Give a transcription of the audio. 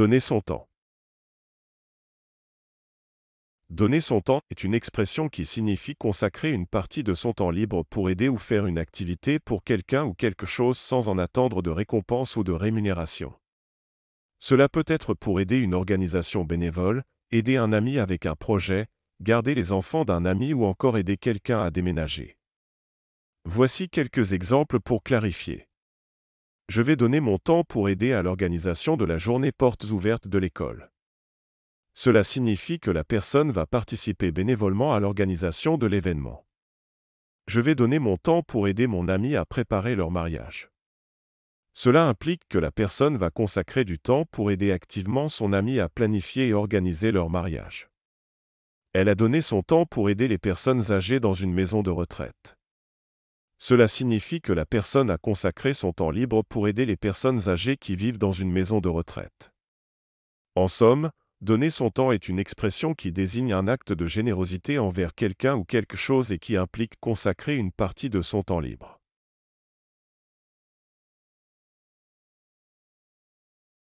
Donner son temps. Donner son temps est une expression qui signifie consacrer une partie de son temps libre pour aider ou faire une activité pour quelqu'un ou quelque chose sans en attendre de récompense ou de rémunération. Cela peut être pour aider une organisation bénévole, aider un ami avec un projet, garder les enfants d'un ami ou encore aider quelqu'un à déménager. Voici quelques exemples pour clarifier. Je vais donner mon temps pour aider à l'organisation de la journée portes ouvertes de l'école. Cela signifie que la personne va participer bénévolement à l'organisation de l'événement. Je vais donner mon temps pour aider mon ami à préparer leur mariage. Cela implique que la personne va consacrer du temps pour aider activement son ami à planifier et organiser leur mariage. Elle a donné son temps pour aider les personnes âgées dans une maison de retraite. Cela signifie que la personne a consacré son temps libre pour aider les personnes âgées qui vivent dans une maison de retraite. En somme, donner son temps est une expression qui désigne un acte de générosité envers quelqu'un ou quelque chose et qui implique consacrer une partie de son temps libre.